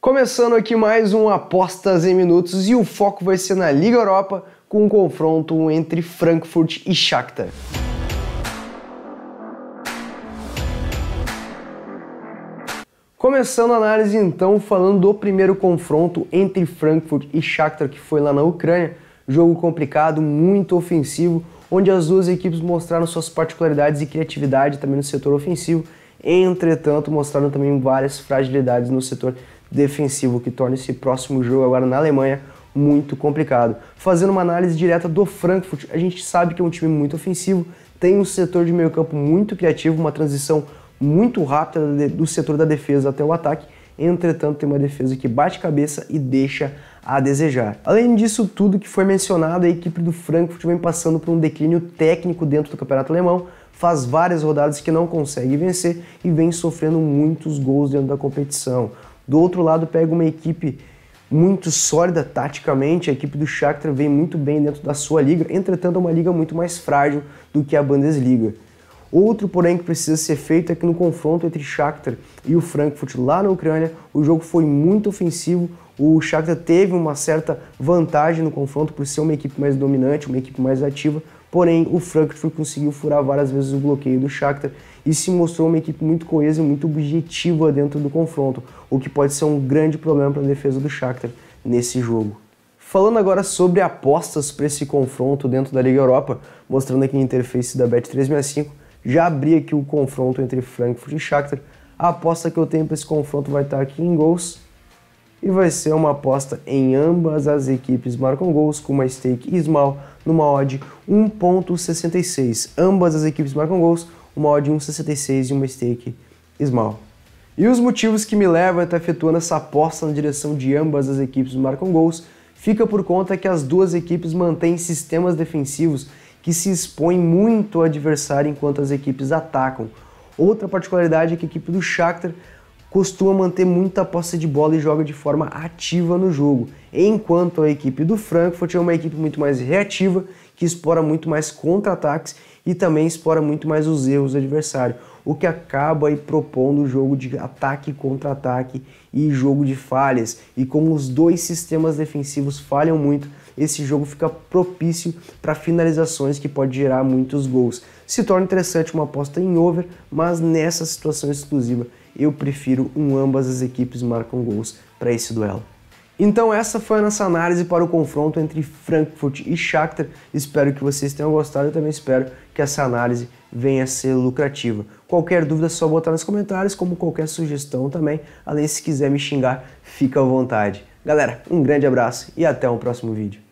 Começando aqui mais um Apostas em Minutos e o foco vai ser na Liga Europa com um confronto entre Frankfurt e Shakhtar. Começando a análise então falando do primeiro confronto entre Frankfurt e Shakhtar que foi lá na Ucrânia, jogo complicado, muito ofensivo, onde as duas equipes mostraram suas particularidades e criatividade também no setor ofensivo Entretanto, mostraram também várias fragilidades no setor defensivo, que torna esse próximo jogo agora na Alemanha muito complicado. Fazendo uma análise direta do Frankfurt, a gente sabe que é um time muito ofensivo, tem um setor de meio campo muito criativo, uma transição muito rápida do setor da defesa até o ataque, entretanto tem uma defesa que bate cabeça e deixa a desejar. Além disso tudo que foi mencionado, a equipe do Frankfurt vem passando por um declínio técnico dentro do campeonato alemão, faz várias rodadas que não consegue vencer e vem sofrendo muitos gols dentro da competição. Do outro lado, pega uma equipe muito sólida taticamente, a equipe do Shakhtar vem muito bem dentro da sua liga, entretanto é uma liga muito mais frágil do que a Bundesliga. Outro, porém, que precisa ser feito é que no confronto entre Shakhtar e o Frankfurt lá na Ucrânia, o jogo foi muito ofensivo. O Shakhtar teve uma certa vantagem no confronto por ser uma equipe mais dominante, uma equipe mais ativa, porém o Frankfurt conseguiu furar várias vezes o bloqueio do Shakhtar e se mostrou uma equipe muito coesa e muito objetiva dentro do confronto, o que pode ser um grande problema para a defesa do Shakhtar nesse jogo. Falando agora sobre apostas para esse confronto dentro da Liga Europa, mostrando aqui a interface da Bet365, já abri aqui o confronto entre Frankfurt e Shakhtar. A aposta que eu tenho para esse confronto vai estar aqui em gols e vai ser uma aposta em ambas as equipes marcam gols com uma stake small numa odd 1.66. Ambas as equipes marcam gols, uma odd 1.66 e uma stake small E os motivos que me levam a estar efetuando essa aposta na direção de ambas as equipes marcam gols fica por conta que as duas equipes mantêm sistemas defensivos que se expõe muito ao adversário enquanto as equipes atacam. Outra particularidade é que a equipe do Shakhtar costuma manter muita posse de bola e joga de forma ativa no jogo, enquanto a equipe do Frankfurt é uma equipe muito mais reativa, que explora muito mais contra-ataques e também explora muito mais os erros do adversário, o que acaba aí propondo o jogo de ataque contra-ataque e jogo de falhas. E como os dois sistemas defensivos falham muito, esse jogo fica propício para finalizações que pode gerar muitos gols. Se torna interessante uma aposta em over, mas nessa situação exclusiva eu prefiro um ambas as equipes marcam gols para esse duelo. Então essa foi a nossa análise para o confronto entre Frankfurt e Shakhtar. Espero que vocês tenham gostado e também espero que essa análise venha a ser lucrativa. Qualquer dúvida é só botar nos comentários, como qualquer sugestão também. Além se quiser me xingar, fica à vontade. Galera, um grande abraço e até o próximo vídeo.